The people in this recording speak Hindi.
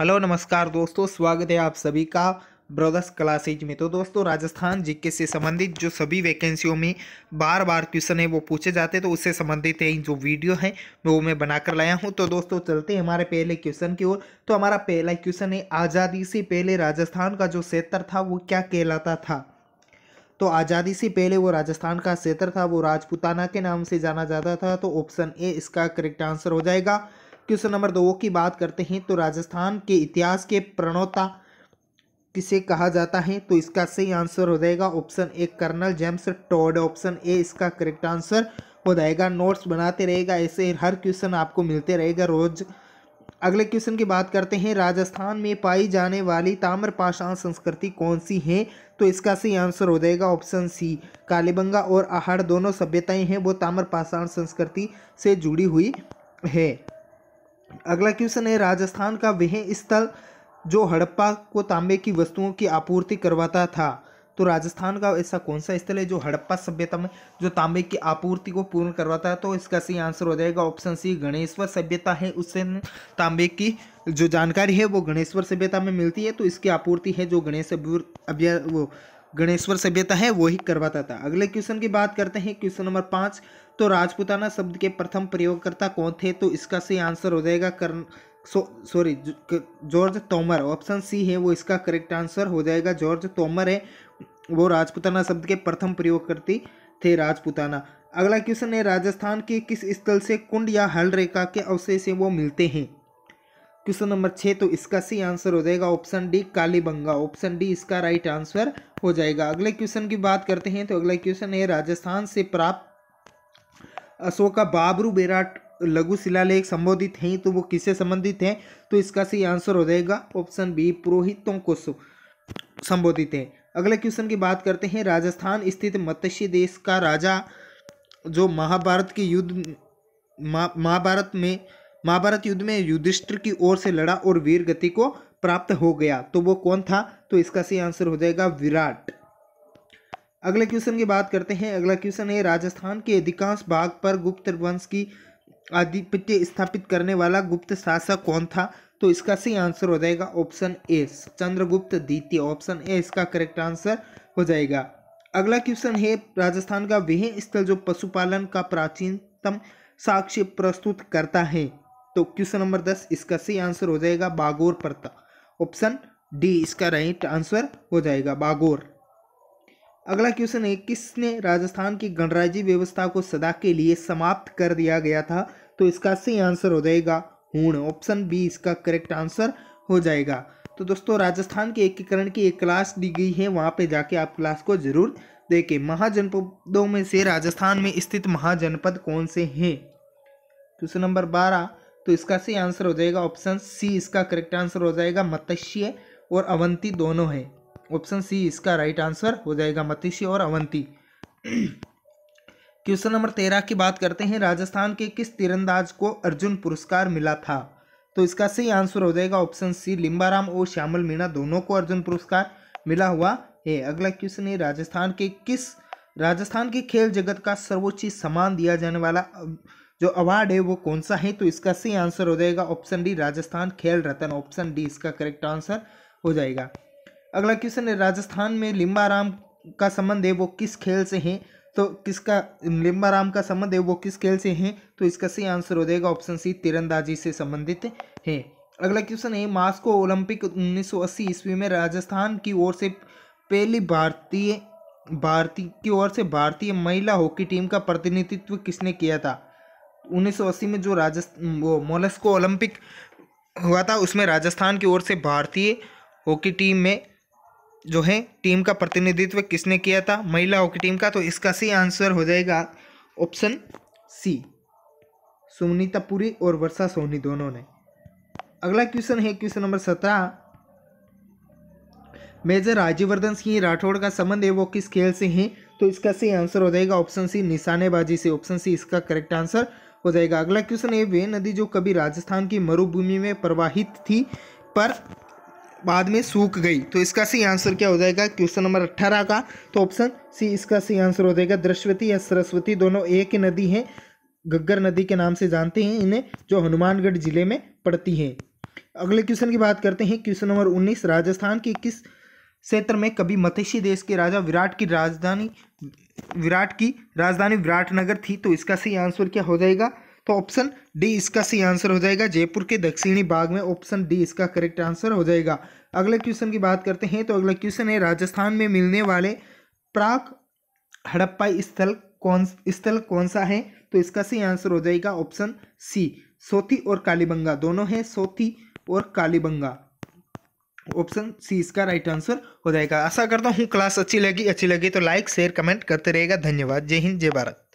हेलो नमस्कार दोस्तों स्वागत है आप सभी का ब्रदर्स क्लासेज में तो दोस्तों राजस्थान जीके से संबंधित जो सभी वैकेंसियों में बार बार क्वेश्चन है वो पूछे जाते हैं तो उससे संबंधित है जो वीडियो है वो मैं बनाकर लाया हूँ तो दोस्तों चलते हैं हमारे पहले क्वेश्चन की ओर तो हमारा पहला क्वेश्चन है आज़ादी से पहले राजस्थान का जो क्षेत्र था वो क्या कहलाता था तो आज़ादी से पहले वो राजस्थान का क्षेत्र था वो राजपुताना के नाम से जाना जाता था तो ऑप्शन ए इसका करेक्ट आंसर हो जाएगा क्वेश्चन नंबर दो की बात करते हैं तो राजस्थान के इतिहास के प्रणोता किसे कहा जाता है तो इसका सही आंसर हो जाएगा option A colonel James Tod option A इसका करेक्ट आंसर हो जाएगा नोट्स बनाते रहेगा ऐसे हर क्वेश्चन आपको मिलते रहेगा रोज अगले क्वेश्चन की बात करते हैं राजस्थान में पाई जाने वाली ताम्रपाषाण संस्कृति कौन सी है तो इसका सही आंसर हो जाएगा ऑप्शन सी कालीबंगा और आहार दोनों सभ्यताएं हैं वो ताम्रपाषाण संस्कृति से जुड़ी हुई है अगला क्वेश्चन है राजस्थान का वह स्थल जो हड़प्पा को तांबे की वस्तुओं की आपूर्ति करवाता था तो राजस्थान का ऐसा कौन सा स्थल है जो हड़प्पा सभ्यता में जो तांबे की आपूर्ति को पूर्ण करवाता है तो इसका सही आंसर हो जाएगा ऑप्शन सी गणेश्वर सभ्यता है उससे तांबे की जो जानकारी है वो गणेश्वर सभ्यता में मिलती है तो इसकी आपूर्ति है जो गणेश अभ्य वो गणेश्वर सभ्यता है वही करवाता था अगले क्वेश्चन की बात करते हैं क्वेश्चन नंबर पाँच तो राजपुताना शब्द के प्रथम प्रयोगकर्ता कौन थे तो इसका सही आंसर हो जाएगा कर्न सॉरी जो, जॉर्ज तोमर ऑप्शन सी है वो इसका करेक्ट आंसर हो जाएगा जॉर्ज तोमर है वो राजपुताना शब्द के प्रथम प्रयोगकर्ती थे राजपुताना अगला क्वेश्चन है राजस्थान के किस स्थल से कुंड या हल रेखा के अवशेष वो मिलते हैं क्वेश्चन नंबर छः तो इसका सी आंसर हो जाएगा option D Kalibangan option D इसका राइट आंसर हो जाएगा अगले क्वेश्चन की बात करते हैं तो अगला क्वेश्चन है राजस्थान से प्राप्त अशोका बाबरू बेराट लघु शिलालेख संबोधित हैं तो वो किससे संबंधित हैं तो इसका सही आंसर हो जाएगा ऑप्शन बी पुरोहितों को संबोधित हैं अगले क्वेश्चन की बात करते हैं राजस्थान स्थित मत्स्य देश का राजा जो महाभारत के युद्ध महाभारत में महाभारत युद्ध में युधिष्ठिर की ओर से लड़ा और वीर गति को प्राप्त हो गया तो वो कौन था तो इसका सही आंसर हो जाएगा विराट अगले क्वेश्चन की बात करते हैं अगला क्वेश्चन है राजस्थान के अधिकांश भाग पर गुप्त वंश की आधिपत्य स्थापित करने वाला गुप्त शासक कौन था तो इसका सही आंसर हो जाएगा ऑप्शन ए चंद्रगुप्त द्वितीय ऑप्शन ए इसका करेक्ट आंसर हो जाएगा अगला क्वेश्चन है राजस्थान का वह स्थल जो पशुपालन का प्राचीनतम साक्ष्य प्रस्तुत करता है तो क्वेश्चन नंबर दस इसका सी आंसर हो जाएगा बागोर परता ऑप्शन डी इसका राइट आंसर हो जाएगा बागोर अगला क्वेश्चन है किसने राजस्थान की गणराज्य व्यवस्था को सदा के लिए समाप्त कर दिया गया था तो इसका सही आंसर हो जाएगा हूण ऑप्शन बी इसका करेक्ट आंसर हो जाएगा तो दोस्तों राजस्थान के एकीकरण की एक क्लास दी गई है वहाँ पे जाके आप क्लास को जरूर देखें महाजनपदों में से राजस्थान में स्थित महाजनपद कौन से हैं क्वेश्चन नंबर बारह तो इसका सही आंसर हो जाएगा ऑप्शन सी इसका करेक्ट आंसर हो जाएगा मत्स्य और अवंती दोनों है ऑप्शन सी इसका राइट आंसर हो जाएगा मत्स्य और अवंती क्वेश्चन नंबर तेरह की बात करते हैं राजस्थान के किस तीरंदाज को अर्जुन पुरस्कार मिला था तो इसका सही आंसर हो जाएगा ऑप्शन सी लिम्बाराम और श्यामल मीणा दोनों को अर्जुन पुरस्कार मिला हुआ है अगला क्वेश्चन है राजस्थान के किस राजस्थान के खेल जगत का सर्वोच्च सम्मान दिया जाने वाला जो अवार्ड है वो कौन सा है तो इसका सही आंसर हो जाएगा option D Rajasthan Khel Ratna option D इसका करेक्ट आंसर हो जाएगा अगला क्वेश्चन है राजस्थान में लिम्बाराम का संबंध है वो किस खेल से है तो किसका लिम्बाराम का संबंध है वो किस खेल से है तो इसका सही आंसर हो जाएगा ऑप्शन सी तिरंदाजी से संबंधित है अगला क्वेश्चन है मास्को ओलंपिक 1980 ईस्वी में राजस्थान की ओर से पहली भारतीय भारतीय की ओर से भारतीय महिला हॉकी टीम का प्रतिनिधित्व किसने किया था 1980 में जो राजस्थान वो मोलस्को ओलंपिक हुआ था उसमें राजस्थान की ओर से भारतीय हॉकी टीम में जो है टीम का प्रतिनिधित्व किसने किया था महिला हॉकी टीम का तो इसका सी आंसर हो जाएगा ऑप्शन सी सुमनीता पुरी और वर्षा सोनी दोनों ने अगला क्वेश्चन है क्वेश्चन नंबर सत्रह मेजर राज्यवर्धन सिंह राठौड़ का संबंध है वो किस खेल से है तो इसका सही आंसर हो जाएगा ऑप्शन सी निशानेबाजी से ऑप्शन सी इसका करेक्ट आंसर हो जाएगा अगला क्वेश्चन है वे नदी जो कभी राजस्थान की मरुभूमि में प्रवाहित थी पर बाद में सूख गई तो इसका सही आंसर क्या हो जाएगा क्वेश्चन नंबर अट्ठारह का तो ऑप्शन सी इसका सही आंसर हो जाएगा दृश्यवती या सरस्वती दोनों एक नदी हैं गग्गर नदी के नाम से जानते हैं इन्हें जो हनुमानगढ़ जिले में पड़ती है अगले क्वेश्चन की बात करते हैं क्वेश्चन नंबर उन्नीस राजस्थान के किस क्षेत्र में कभी मत्स्य देश के राजा विराट की राजधानी विराट की राजधानी विराट नगर थी तो इसका सही आंसर क्या हो जाएगा तो ऑप्शन डी इसका सही आंसर हो जाएगा जयपुर के दक्षिणी भाग में ऑप्शन डी इसका करेक्ट आंसर हो जाएगा अगले क्वेश्चन की बात करते हैं तो अगला क्वेश्चन है राजस्थान में मिलने वाले प्राक हड़प्पा स्थल कौन स्थल कौन सा है तो इसका सही आंसर हो जाएगा ऑप्शन सी सोथी और कालीबंगा दोनों हैं सोथी और कालीबंगा ऑप्शन सी इसका राइट आंसर हो जाएगा आशा करता हूँ क्लास अच्छी लगी अच्छी लगी तो लाइक शेयर कमेंट करते रहेगा धन्यवाद जय हिंद जय भारत